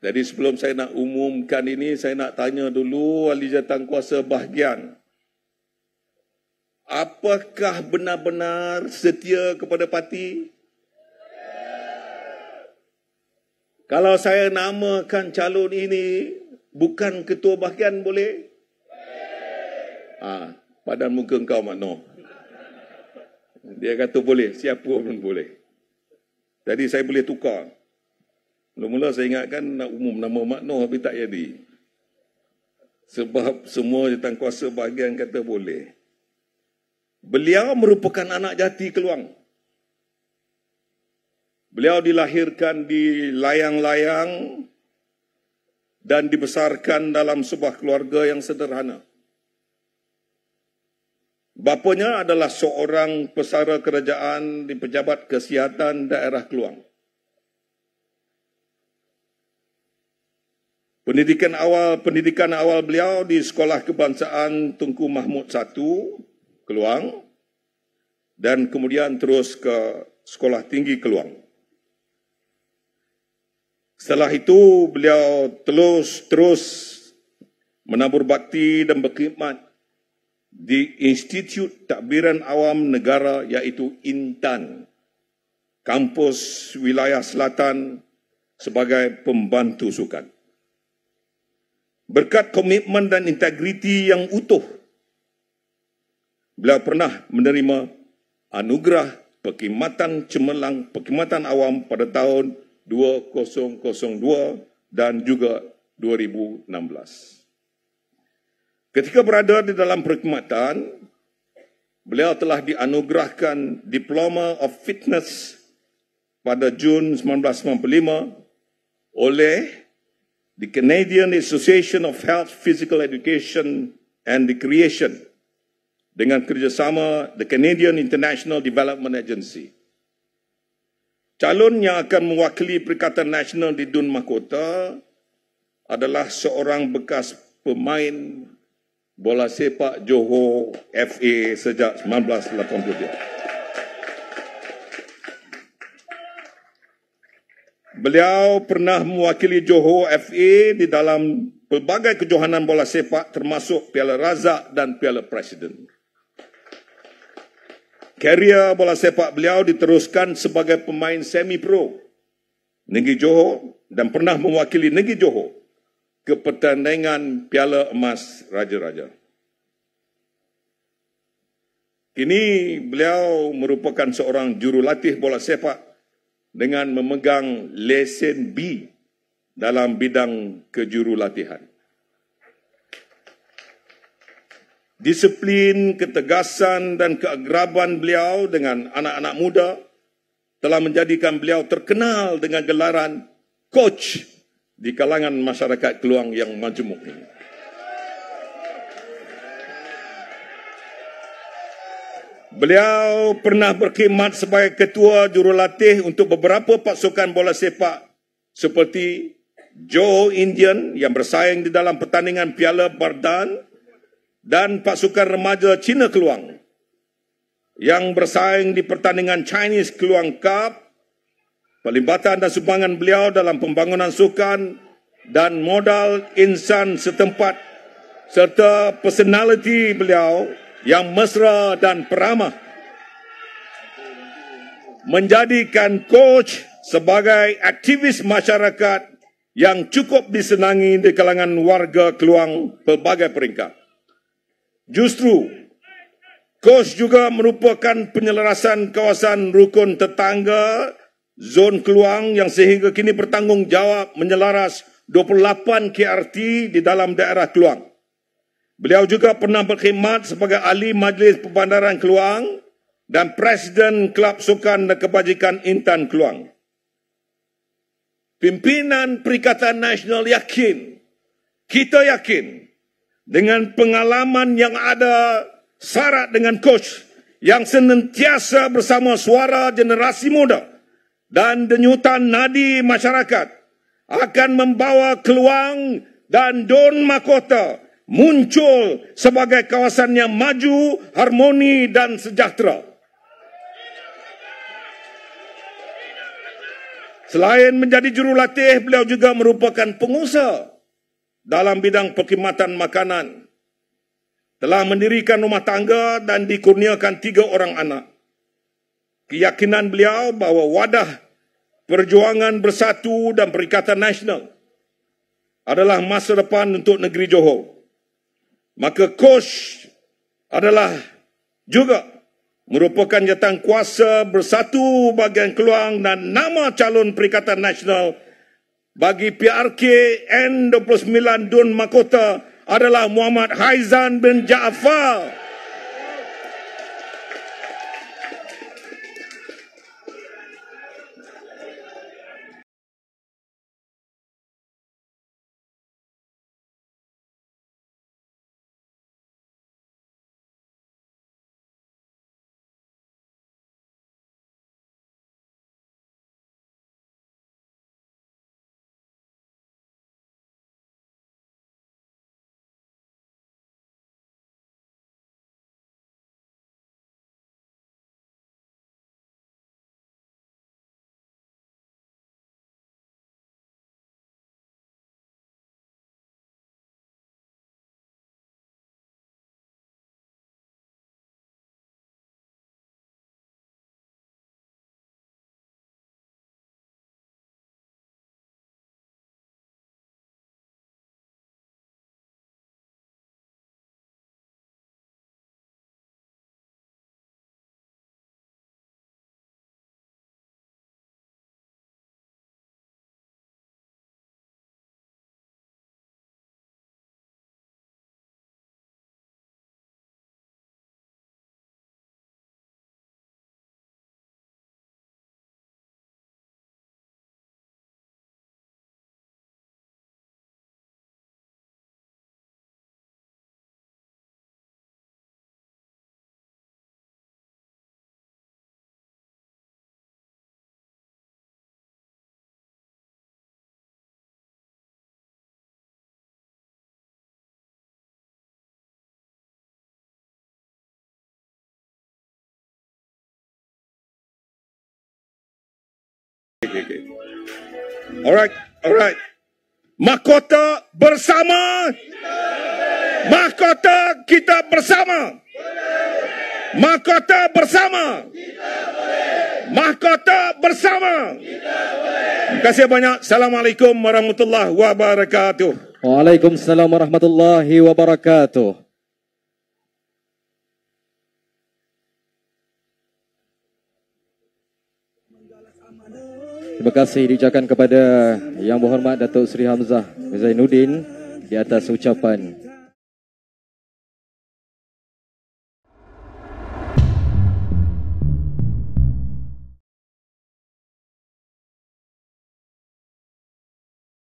Jadi sebelum saya nak umumkan ini, saya nak tanya dulu ahli jantan kuasa bahagian. Apakah benar-benar setia kepada parti? Kalau saya namakan calon ini bukan ketua bahagian boleh? Ah, ha, padan muka kau makno. Dia kata boleh, siapa pun boleh. Jadi saya boleh tukar. Mula-mula saya ingatkan nak umum nama Mak makno tapi tak jadi. Sebab semua jatuh kuasa bahagian kata boleh. Beliau merupakan anak jati keluang. Beliau dilahirkan di layang-layang dan dibesarkan dalam sebuah keluarga yang sederhana. Bapanya adalah seorang pesara kerajaan di pejabat kesihatan daerah Keluang. Pendidikan awal pendidikan awal beliau di Sekolah Kebangsaan Tunku Mahmud I Keluang dan kemudian terus ke Sekolah Tinggi Keluang. Setelah itu beliau terus terus menabur bakti dan berkhidmat di Institut Takbiran Awam Negara iaitu INTAN, kampus wilayah selatan sebagai pembantu sukan. Berkat komitmen dan integriti yang utuh, beliau pernah menerima anugerah perkhidmatan cemerlang perkhidmatan awam pada tahun 2002 dan juga 2016. Ketika berada di dalam perkhidmatan, beliau telah dianugerahkan Diploma of Fitness pada Jun 1995 oleh the Canadian Association of Health Physical Education and Recreation dengan kerjasama the Canadian International Development Agency. Calon yang akan mewakili Perikatan Nasional di Dun Mahkota adalah seorang bekas pemain bola sepak Johor FA sejak 1983. Beliau pernah mewakili Johor FA di dalam pelbagai kejohanan bola sepak termasuk Piala Razak dan Piala Presiden. Karier bola sepak beliau diteruskan sebagai pemain semi-pro Negeri Johor dan pernah mewakili Negeri Johor ke pertandingan Piala Emas Raja-Raja. Kini beliau merupakan seorang jurulatih bola sepak dengan memegang lesen B dalam bidang kejurulatihan. Disiplin, ketegasan dan keagraban beliau dengan anak-anak muda telah menjadikan beliau terkenal dengan gelaran coach di kalangan masyarakat Keluang yang majmuk ini. Beliau pernah berkhidmat sebagai ketua jurulatih untuk beberapa pasukan bola sepak seperti Johor Indian yang bersaing di dalam pertandingan Piala Bardan dan pasukan remaja China Keluang yang bersaing di pertandingan Chinese Keluang Cup. Pelibatan dan sumbangan beliau dalam pembangunan sukan dan modal insan setempat serta personaliti beliau yang mesra dan peramah menjadikan coach sebagai aktivis masyarakat yang cukup disenangi di kalangan warga keluang pelbagai peringkat. Justru, coach juga merupakan penyelarasan kawasan rukun tetangga zon keluang yang sehingga kini bertanggungjawab menyelaras 28 KRT di dalam daerah keluang. Beliau juga pernah berkhidmat sebagai ahli Majlis Perbandaran Keluang dan Presiden Kelab Sukan dan Kebajikan Intan Keluang. Pimpinan Perikatan Nasional yakin, kita yakin dengan pengalaman yang ada syarat dengan coach yang senantiasa bersama suara generasi muda dan denyutan nadi masyarakat akan membawa keluang dan don mahkota muncul sebagai kawasan yang maju, harmoni dan sejahtera. Selain menjadi jurulatih, beliau juga merupakan pengusaha dalam bidang perkhidmatan makanan. Telah mendirikan rumah tangga dan dikurniakan tiga orang anak. Keyakinan beliau bahawa wadah perjuangan bersatu dan perikatan nasional adalah masa depan untuk negeri Johor. Maka kos adalah juga merupakan jatang kuasa bersatu bagian keluang dan nama calon Perikatan Nasional bagi PRK N29 Dun Makota adalah Muhammad Haizan bin Jaafar. Alright, alright. Mahkota bersama. Mahkota kita bersama. Mahkota bersama. Mahkota bersama. Terima kasih banyak. Assalamualaikum warahmatullahi wabarakatuh. Waalaikumsalam warahmatullahi wabarakatuh. Terima kasih diucapkan kepada Yang Berhormat Datuk Seri Hamzah Zainuddin di atas ucapan